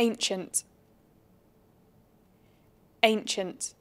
ancient ancient